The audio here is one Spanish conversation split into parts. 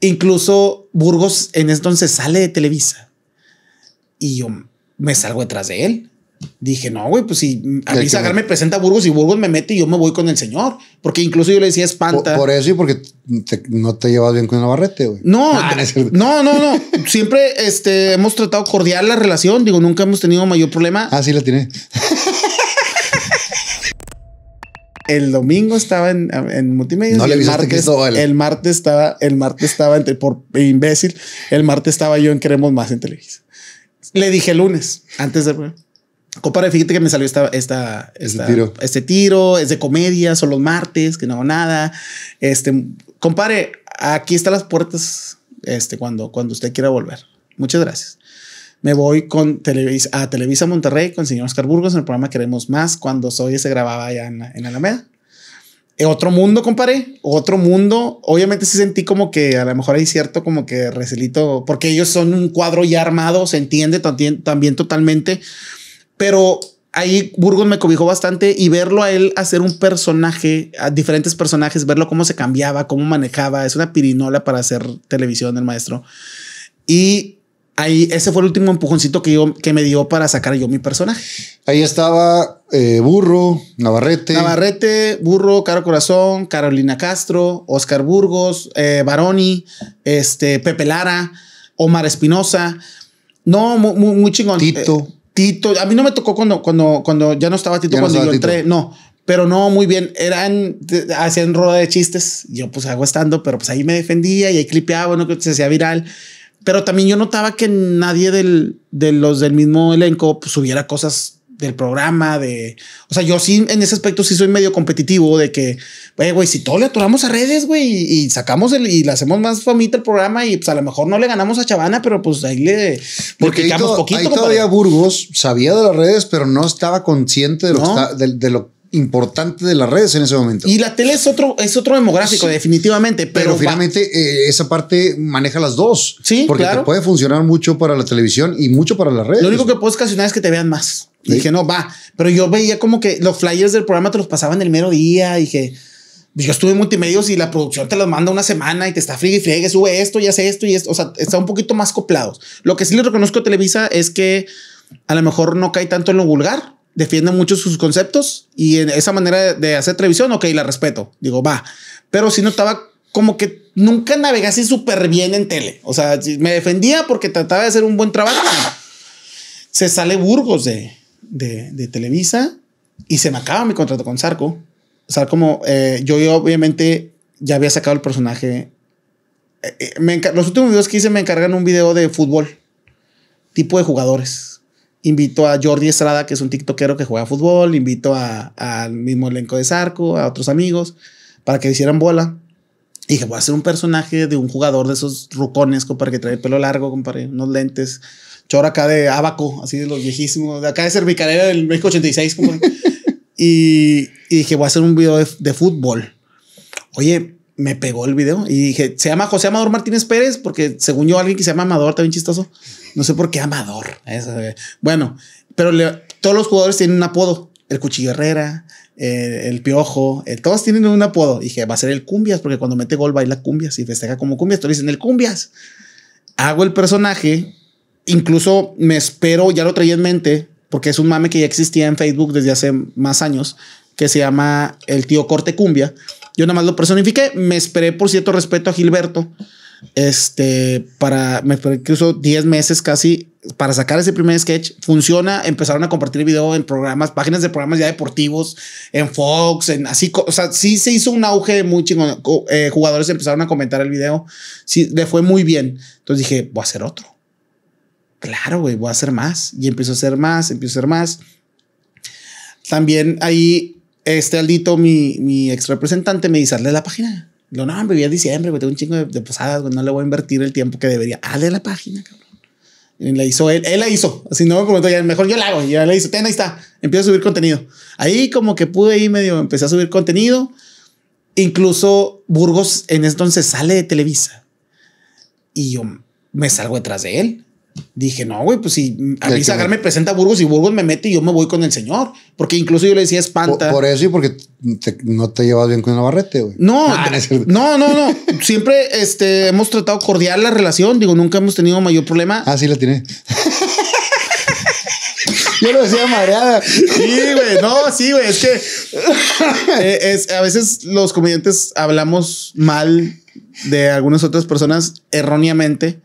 Incluso Burgos en entonces sale de Televisa y yo me salgo detrás de él. Dije, no, güey, pues si a mí me presenta Burgos y Burgos me mete y yo me voy con el señor. Porque incluso yo le decía espanta. Por, eso y porque no te llevas bien con Navarrete, güey. No, ah, no, no, no, Siempre este, hemos tratado cordial la relación. Digo, nunca hemos tenido mayor problema. Ah, sí, la tiene el domingo estaba en, multimedia. No el martes, el martes estaba, el martes estaba entre por imbécil. El martes estaba yo en Queremos Más en Televisa. Le dije el lunes antes de. Compadre, fíjate que me salió esta, esta, este, tiro. es de comedia, son los martes, que no hago nada. Este, compadre, aquí están las puertas este, cuando, cuando usted quiera volver. Muchas gracias me voy con Televisa, a Televisa Monterrey con el señor Oscar Burgos en el programa Queremos Más, cuando Soy se grababa allá en, Alameda. Eh, otro mundo, comparé, otro mundo. Obviamente sí sentí como que a lo mejor hay cierto como que recelito, porque ellos son un cuadro ya armado, se entiende también, también totalmente, pero ahí Burgos me cobijó bastante y verlo a él hacer un personaje, a diferentes personajes, verlo cómo se cambiaba, cómo manejaba. Es una pirinola para hacer televisión el maestro. Y ahí ese fue el último empujoncito que yo que me dio para sacar yo mi personaje. Ahí estaba eh, Burro, Navarrete. Navarrete, Burro, Caro Corazón, Carolina Castro, Oscar Burgos, eh, Baroni, este, Pepe Lara, Omar Espinosa. No, muy, muy chingón. Tito. Eh, Tito. A mí no me tocó cuando, cuando, cuando ya no estaba Tito cuando yo entré. No. Pero no, muy bien. Eran, hacían rueda de chistes. Yo pues hago estando, pero pues ahí me defendía y ahí clipeaba, bueno, que se hacía viral. Pero también yo notaba que nadie del, de los del mismo elenco pues, subiera cosas del programa, de... O sea, yo sí, en ese aspecto sí soy medio competitivo de que, güey, si todo le atoramos a redes, güey, y, sacamos el, y le hacemos más famita el programa y pues a lo mejor no le ganamos a Chavana, pero pues ahí le... Porque le todavía Burgos sabía de las redes, pero no estaba consciente de lo, que de lo importante de las redes en ese momento. Y la tele es otro, es otro demográfico, definitivamente. Pero, finalmente eh, esa parte maneja las dos. Sí, porque te puede funcionar mucho para la televisión y mucho para las redes. Lo único que puedes ocasionar es que te vean más. Y Dije, no, va. Pero yo veía como que los flyers del programa te los pasaban el mero día. Dije, yo estuve en multimedios y la producción te los manda una semana y te está friegue y friegue, sube esto y hace esto y esto. O sea, está un poquito más coplados. Lo que sí le reconozco a Televisa es que a lo mejor no cae tanto en lo vulgar Defienden mucho sus conceptos y en esa manera de hacer televisión, ok, la respeto. Digo, va. Pero si no estaba como que nunca navegase así súper bien en tele. O sea, me defendía porque trataba de hacer un buen trabajo. Se sale Burgos de, Televisa y se me acaba mi contrato con Sarco. sea, como eh, yo, yo obviamente ya había sacado el personaje. Eh, eh, los últimos videos que hice me encargan un video de fútbol, tipo de jugadores Invito a Jordi Estrada, que es un tiktokero que juega fútbol. Invito al mismo elenco de Zarco, a otros amigos, para que hicieran bola. Y dije, voy a hacer un personaje de un jugador de esos rucones, para que trae el pelo largo, compadre, unos lentes, chora acá de abaco, así de los viejísimos, de acá de Cervicalera del México 86, y, dije, voy a hacer un video de, de fútbol. Oye, me pegó el video y dije, se llama José Amador Martínez Pérez, porque según yo, alguien que se llama Amador, también chistoso. No sé por qué Amador. Eh. Bueno, pero todos los jugadores tienen un apodo. El Cuchillo Herrera, eh, el Piojo, eh, todos tienen un apodo. Y dije, va a ser el Cumbias, porque cuando mete gol baila Cumbias y festeja como Cumbias. Todos dicen, el Cumbias. Hago el personaje, incluso me espero, ya lo traía en mente, porque es un mame que ya existía en Facebook desde hace más años, que se llama El Tío Corte Cumbia. Yo nada más lo personifiqué. Me esperé por cierto respeto a Gilberto. Este, para, me esperé incluso 10 meses casi para sacar ese primer sketch. Funciona. Empezaron a compartir video en programas, páginas de programas ya deportivos, en Fox, en así. O sea, sí se hizo un auge muy chingón. Eh, jugadores empezaron a comentar el video. Sí, le fue muy bien. Entonces dije, voy a hacer otro. Claro, güey, voy a hacer más. Y empiezo a hacer más, empiezo a hacer más. También ahí este Aldito, mi, ex representante, me dice, hazle la página. No, no, voy a diciembre, güey, tengo un chingo de, posadas, no le voy a invertir el tiempo que debería. Hazle la página, cabrón. la hizo él, él la hizo. Si no me mejor yo la hago. Y ya le hizo, ten, ahí está. Empiezo a subir contenido. Ahí como que pude ir medio, empecé a subir contenido. Incluso Burgos en ese entonces sale de Televisa. Y yo me salgo detrás de él. Dije, no, güey, pues si a mí Zagar me... presenta a Burgos y Burgos me mete y yo me voy con el señor. Porque incluso yo le decía espanta. Por, eso y porque no te llevas bien con Navarrete, güey. No, no, no, no. Siempre este, hemos tratado cordial la relación. Digo, nunca hemos tenido mayor problema. Ah, sí, la tiene. Yo lo decía mareada. Sí, güey. No, sí, güey. Es que eh, a veces los comediantes hablamos mal de algunas otras personas erróneamente.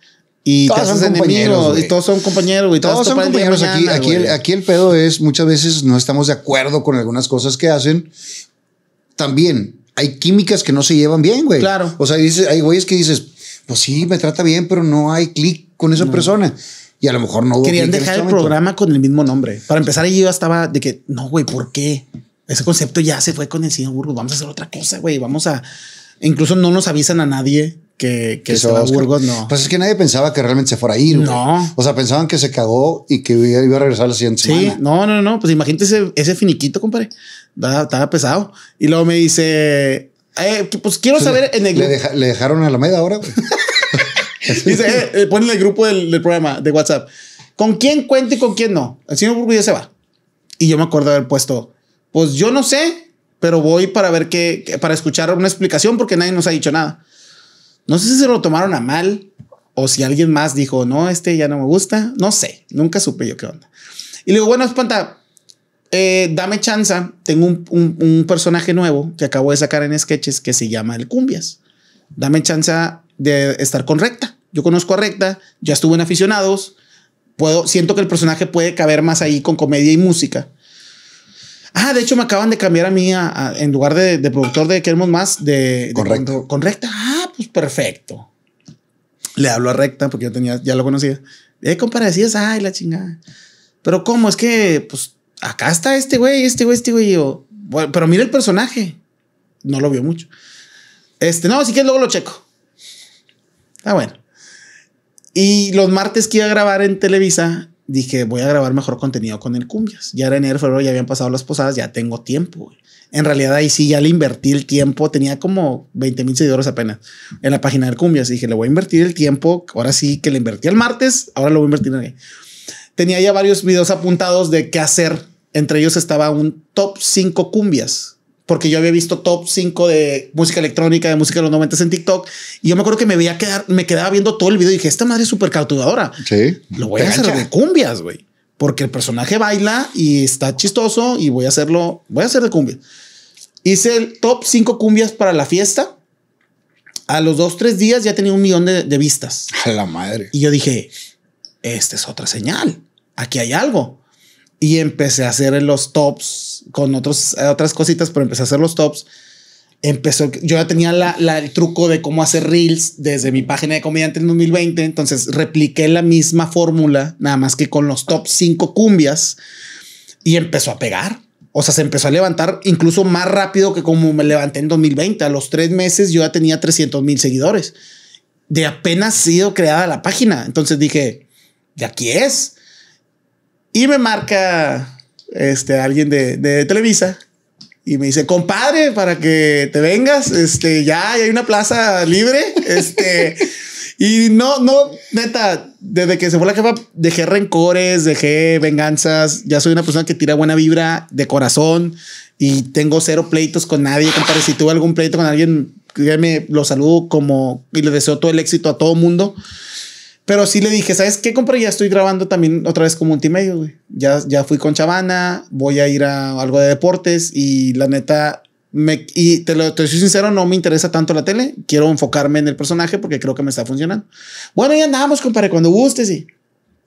Y todos te haces y todos son compañeros, y Todos son compañeros. aquí, aquí, el, aquí el pedo es, muchas veces no estamos de acuerdo con algunas cosas que hacen. También hay químicas que no se llevan bien, güey. Claro. O sea, dices, hay güeyes que dices, pues sí, me trata bien, pero no hay clic con esa persona. Y a lo mejor no Querían dejar el programa con el mismo nombre. Para empezar, yo estaba de que, no, güey, ¿por qué? Ese concepto ya se fue con el señor. burro. Vamos a hacer otra cosa, güey. Vamos a. Incluso no nos avisan a nadie que, que, Burgos, no. Pues es que nadie pensaba que realmente se fuera a ir. No. O sea, pensaban que se cagó y que iba a regresar la siguiente sí. semana. Sí, no, no, no. Pues imagínate ese, finiquito, compadre. Estaba pesado. Y luego me dice, eh, pues quiero pues saber en el le, dejaron a la media ahora, güey. dice, eh, eh el grupo del, programa de WhatsApp. ¿Con quién cuenta y con quién no? El señor Burgos ya se va. Y yo me acuerdo haber puesto, pues yo no sé, pero voy para ver qué. para escuchar una explicación porque nadie nos ha dicho nada. No sé si se lo tomaron a mal o si alguien más dijo, no, este ya no me gusta. No sé, nunca supe yo qué onda. Y le digo, bueno, espanta, eh, dame chance. Tengo un, personaje nuevo que acabo de sacar en sketches que se llama El Cumbias. Dame chance de estar con Recta. Yo conozco a Recta, ya estuve en aficionados. Puedo, siento que el personaje puede caber más ahí con comedia y música. Ah, de hecho me acaban de cambiar a mí en lugar de, productor de Queremos Más, de, Correcto. Con, con Recta pues perfecto. Le hablo a Recta porque yo tenía, ya lo conocía. Eh, compadre, ay, la chingada. Pero cómo, es que, pues, acá está este güey, este güey, este güey. pero mira el personaje. No lo vio mucho. Este, no, así que luego lo checo. Ah, bueno. Y los martes que iba a grabar en Televisa, dije, voy a grabar mejor contenido con el Cumbias. Ya era enero, febrero, ya habían pasado las posadas, ya tengo tiempo, güey en realidad ahí sí ya le invertí el tiempo. Tenía como 20 mil seguidores apenas en la página de Cumbias. Y dije, le voy a invertir el tiempo. Ahora sí que le invertí el martes, ahora lo voy a invertir en Tenía ya varios videos apuntados de qué hacer. Entre ellos estaba un top 5 cumbias porque yo había visto top 5 de música electrónica, de música de los 90 en TikTok. Y yo me acuerdo que me veía quedar, me quedaba viendo todo el video y dije, esta madre es súper cautivadora. Sí. Lo voy a hacer de cumbias, güey porque el personaje baila y está chistoso y voy a hacerlo, voy a hacer de cumbia. Hice el top 5 cumbias para la fiesta. A los dos, tres días ya tenía un millón de, vistas. A la madre. Y yo dije, esta es otra señal. Aquí hay algo. Y empecé a hacer los tops con otros, otras cositas, pero empecé a hacer los tops empezó, yo ya tenía el truco de cómo hacer reels desde mi página de comediante en 2020, entonces repliqué la misma fórmula, nada más que con los top 5 cumbias y empezó a pegar. O sea, se empezó a levantar incluso más rápido que como me levanté en 2020. A los tres meses yo ya tenía 300 mil seguidores de apenas sido creada la página. Entonces dije, de aquí es. Y me marca este, alguien de, de Televisa y me dice, compadre, para que te vengas, este, ya, hay una plaza libre, este, y no, no, neta, desde que se fue la jefa, dejé rencores, dejé venganzas, ya soy una persona que tira buena vibra de corazón y tengo cero pleitos con nadie, compadre, si tuve algún pleito con alguien, me lo saludo como y le deseo todo el éxito a todo mundo. Pero sí le dije, ¿sabes qué compré? Ya estoy grabando también otra vez con multimedia, güey. Ya, ya fui con Chavana, voy a ir a algo de deportes y la neta, me, y te lo te soy sincero, no me interesa tanto la tele. Quiero enfocarme en el personaje porque creo que me está funcionando. Bueno, ya andamos, compadre, cuando gustes sí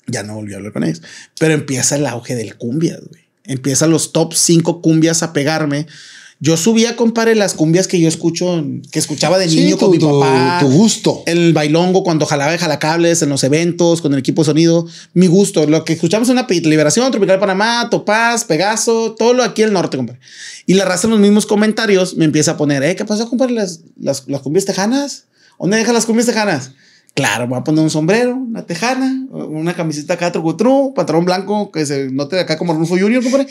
ya no volvió a hablar con ellos. Pero empieza el auge del cumbia, güey. Empiezan los top 5 cumbias a pegarme yo subía, compadre, las cumbias que yo escucho, que escuchaba de niño con mi papá. Tu, gusto. El bailongo cuando jalaba de jalacables en los eventos, con el equipo de sonido. Mi gusto. Lo que escuchamos en una Liberación, Tropical Panamá, Topaz, Pegaso, todo lo aquí el norte, compadre. Y la raza en los mismos comentarios me empieza a poner, eh, ¿qué pasó, compadre? Las, las, cumbias tejanas. ¿Dónde deja las cumbias tejanas? Claro, me voy a poner un sombrero, una tejana, una camiseta acá, trucutru, pantalón blanco que se note acá como Arnulfo Junior, compadre.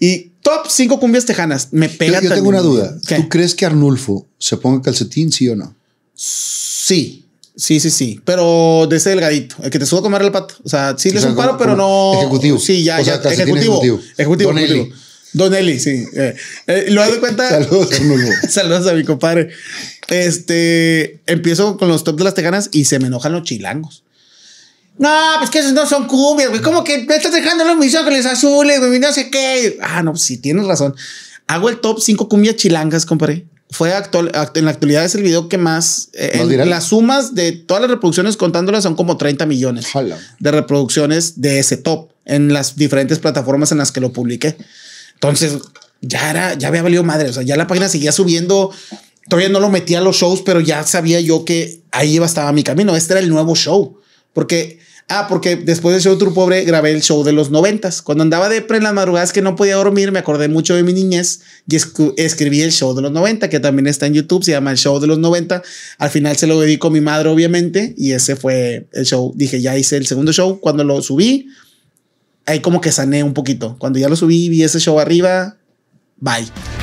Y top cinco cumbias tejanas. Me pega. Yo, yo tengo una duda. ¿Tú crees que Arnulfo se ponga calcetín, sí o no? Sí. Sí, sí, sí. Pero de ese delgadito. El que te sube a comer el pato. O sea, sí le es un paro, pero no. Ejecutivo. Sí, ya, Ejecutivo. Ejecutivo. Ejecutivo. ejecutivo. Don Eli, sí. Eh, eh, lo has de cuenta. Saludos, Saludos a mi compadre. Este, empiezo con los tops de las tejanas y se me enojan los chilangos. No, pues que esos no son cumbias, güey. ¿Cómo que me estás dejando los mis azules, güey? No sé qué. Ah, no, sí, tienes razón. Hago el top 5 cumbias chilangas, compadre. Fue actual, en la actualidad es el video que más. en, eh, las sumas de todas las reproducciones contándolas son como 30 millones de reproducciones de ese top en las diferentes plataformas en las que lo publiqué. Entonces, ya era, ya había valido madre. O sea, ya la página seguía subiendo. Todavía no lo metía a los shows, pero ya sabía yo que ahí iba, estaba mi camino. Este era el nuevo show. Porque, ah, porque después de show otro Pobre grabé el show de los noventas. Cuando andaba de pre en las madrugadas que no podía dormir, me acordé mucho de mi niñez y escribí el show de los 90, que también está en YouTube, se llama el show de los 90. Al final se lo dedico a mi madre, obviamente, y ese fue el show. Dije, ya hice el segundo show. Cuando lo subí, ahí como que sané un poquito. Cuando ya lo subí y vi ese show arriba, bye.